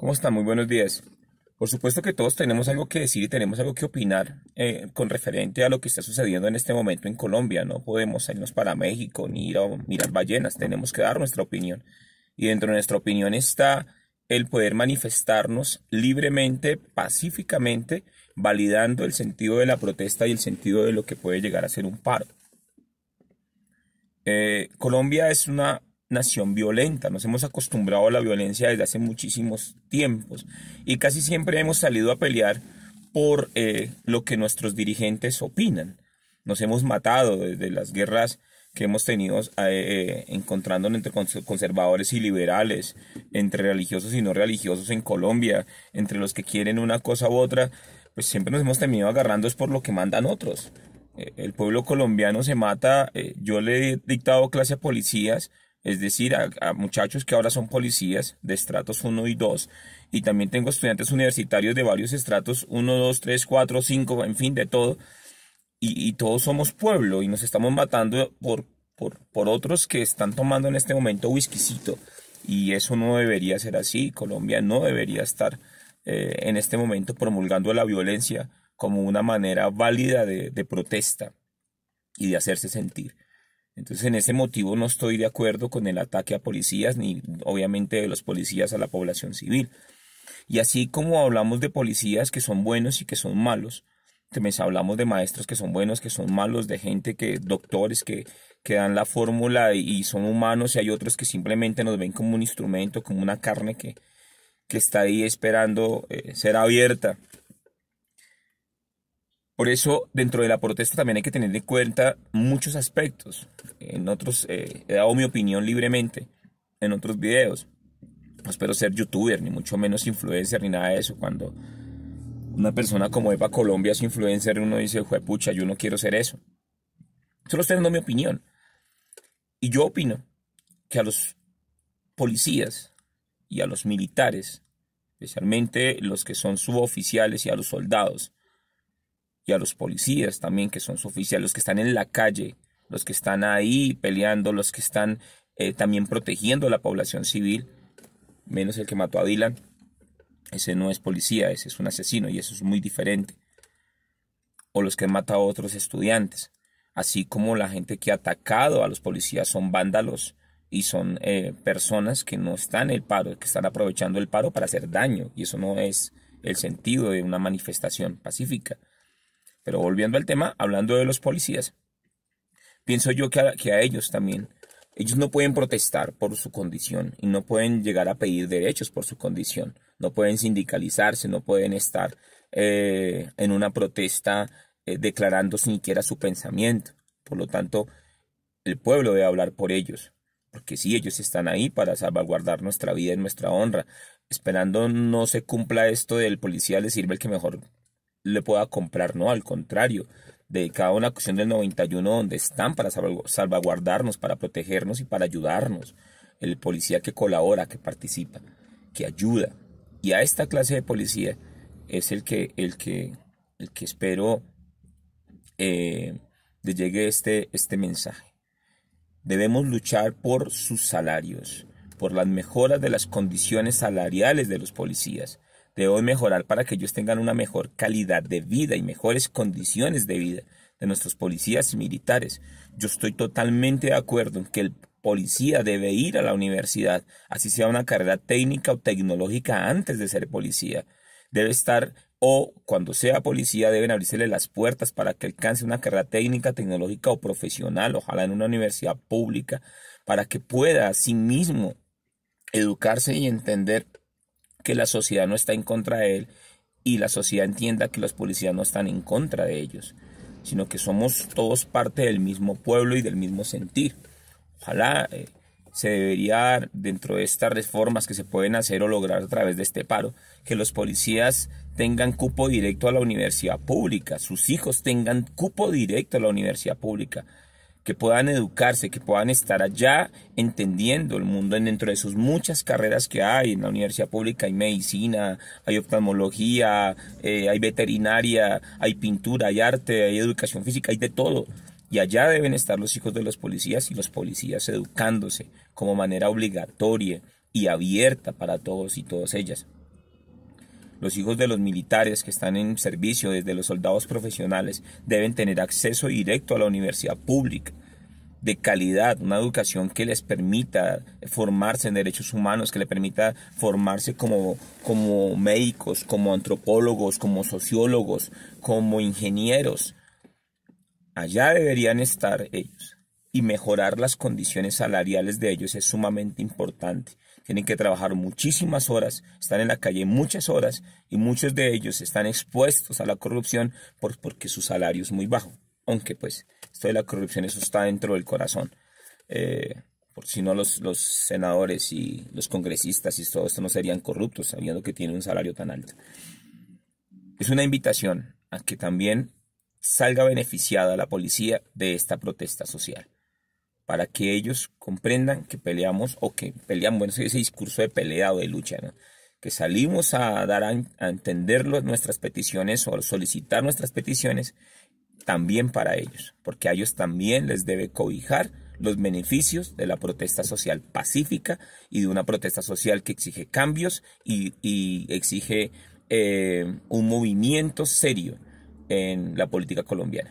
¿Cómo están? Muy buenos días. Por supuesto que todos tenemos algo que decir y tenemos algo que opinar eh, con referente a lo que está sucediendo en este momento en Colombia. No podemos irnos para México ni ir a mirar ballenas. Tenemos que dar nuestra opinión. Y dentro de nuestra opinión está el poder manifestarnos libremente, pacíficamente, validando el sentido de la protesta y el sentido de lo que puede llegar a ser un paro. Eh, Colombia es una nación violenta, nos hemos acostumbrado a la violencia desde hace muchísimos tiempos y casi siempre hemos salido a pelear por eh, lo que nuestros dirigentes opinan. Nos hemos matado desde las guerras que hemos tenido eh, eh, encontrándonos entre conservadores y liberales, entre religiosos y no religiosos en Colombia, entre los que quieren una cosa u otra, pues siempre nos hemos terminado agarrando es por lo que mandan otros. el pueblo colombiano se mata, yo le he dictado clase a policías es decir, a, muchachos que ahora son policías de estratos 1 y 2, y también tengo estudiantes universitarios de varios estratos 1, 2, 3, 4, 5, en fin, de todo, y, todos somos pueblo y nos estamos matando por, por, por, otros que están tomando en este momento whiskycito, y eso no debería ser así, Colombia no debería estar eh, en este momento promulgando la violencia como una manera válida de protesta y de hacerse sentir. Entonces, en ese motivo no estoy de acuerdo con el ataque a policías, ni obviamente de los policías a la población civil. Y así como hablamos de policías que son buenos y que son malos, también hablamos de maestros que son buenos, que son malos, de gente que, doctores que, que dan la fórmula y son humanos, y hay otros que simplemente nos ven como un instrumento, como una carne que, que está ahí esperando eh, ser abierta. Por eso, dentro de la protesta también hay que tener en cuenta muchos aspectos. En otros, eh, he dado mi opinión libremente en otros videos. No espero ser youtuber, ni mucho menos influencer, ni nada de eso. Cuando una persona como Eva Colombia es influencer, uno dice, pucha, yo no quiero ser eso. Solo estoy dando mi opinión. Y yo opino que a los policías y a los militares, especialmente los que son suboficiales y a los soldados, a los policías también, que son su oficiales los que están en la calle, los que están ahí peleando, los que están eh, también protegiendo a la población civil, menos el que mató a Dylan. Ese no es policía, ese es un asesino y eso es muy diferente. O los que han matado a otros estudiantes, así como la gente que ha atacado a los policías son vándalos y son eh, personas que no están en el paro, que están aprovechando el paro para hacer daño y eso no es el sentido de una manifestación pacífica. Pero volviendo al tema, hablando de los policías, pienso yo que a, ellos también, ellos no pueden protestar por su condición y no pueden llegar a pedir derechos por su condición, no pueden sindicalizarse, no pueden estar eh, en una protesta eh, declarando siquiera su pensamiento. Por lo tanto, el pueblo debe hablar por ellos, porque sí, ellos están ahí para salvaguardar nuestra vida y nuestra honra. Esperando no se cumpla esto del policía le sirve el que mejor le pueda comprar, no, al contrario, dedicado a una cuestión del 91 donde están para salvaguardarnos, para protegernos y para ayudarnos. El policía que colabora, que participa, que ayuda. Y a esta clase de policía es el que, el que, el que espero eh, le llegue este, este mensaje. Debemos luchar por sus salarios, por las mejoras de las condiciones salariales de los policías, Debo mejorar para que ellos tengan una mejor calidad de vida y mejores condiciones de vida de nuestros policías y militares. Yo estoy totalmente de acuerdo en que el policía debe ir a la universidad, así sea una carrera técnica o tecnológica antes de ser policía. Debe estar o cuando sea policía deben abrirse las puertas para que alcance una carrera técnica, tecnológica o profesional, ojalá en una universidad pública, para que pueda a sí mismo educarse y entender que la sociedad no está en contra de él y la sociedad entienda que los policías no están en contra de ellos, sino que somos todos parte del mismo pueblo y del mismo sentir. Ojalá eh, se debería dentro de estas reformas que se pueden hacer o lograr a través de este paro, que los policías tengan cupo directo a la universidad pública, sus hijos tengan cupo directo a la universidad pública, que puedan educarse, que puedan estar allá entendiendo el mundo dentro de sus muchas carreras que hay. En la universidad pública hay medicina, hay oftalmología, eh, hay veterinaria, hay pintura, hay arte, hay educación física, hay de todo. Y allá deben estar los hijos de los policías y los policías educándose como manera obligatoria y abierta para todos y todas ellas. Los hijos de los militares que están en servicio desde los soldados profesionales deben tener acceso directo a la universidad pública de calidad, una educación que les permita formarse en derechos humanos, que les permita formarse como, como médicos, como antropólogos, como sociólogos, como ingenieros. Allá deberían estar ellos y mejorar las condiciones salariales de ellos es sumamente importante tienen que trabajar muchísimas horas, están en la calle muchas horas y muchos de ellos están expuestos a la corrupción por, porque su salario es muy bajo. Aunque pues esto de la corrupción eso está dentro del corazón. Eh, por si no los, los senadores y los congresistas y todo esto no serían corruptos sabiendo que tienen un salario tan alto. Es una invitación a que también salga beneficiada la policía de esta protesta social para que ellos comprendan que peleamos o que peleamos, bueno, ese discurso de pelea o de lucha, ¿no? que salimos a dar a, entender nuestras peticiones o solicitar nuestras peticiones también para ellos, porque a ellos también les debe cobijar los beneficios de la protesta social pacífica y de una protesta social que exige cambios y, exige eh, un movimiento serio en la política colombiana.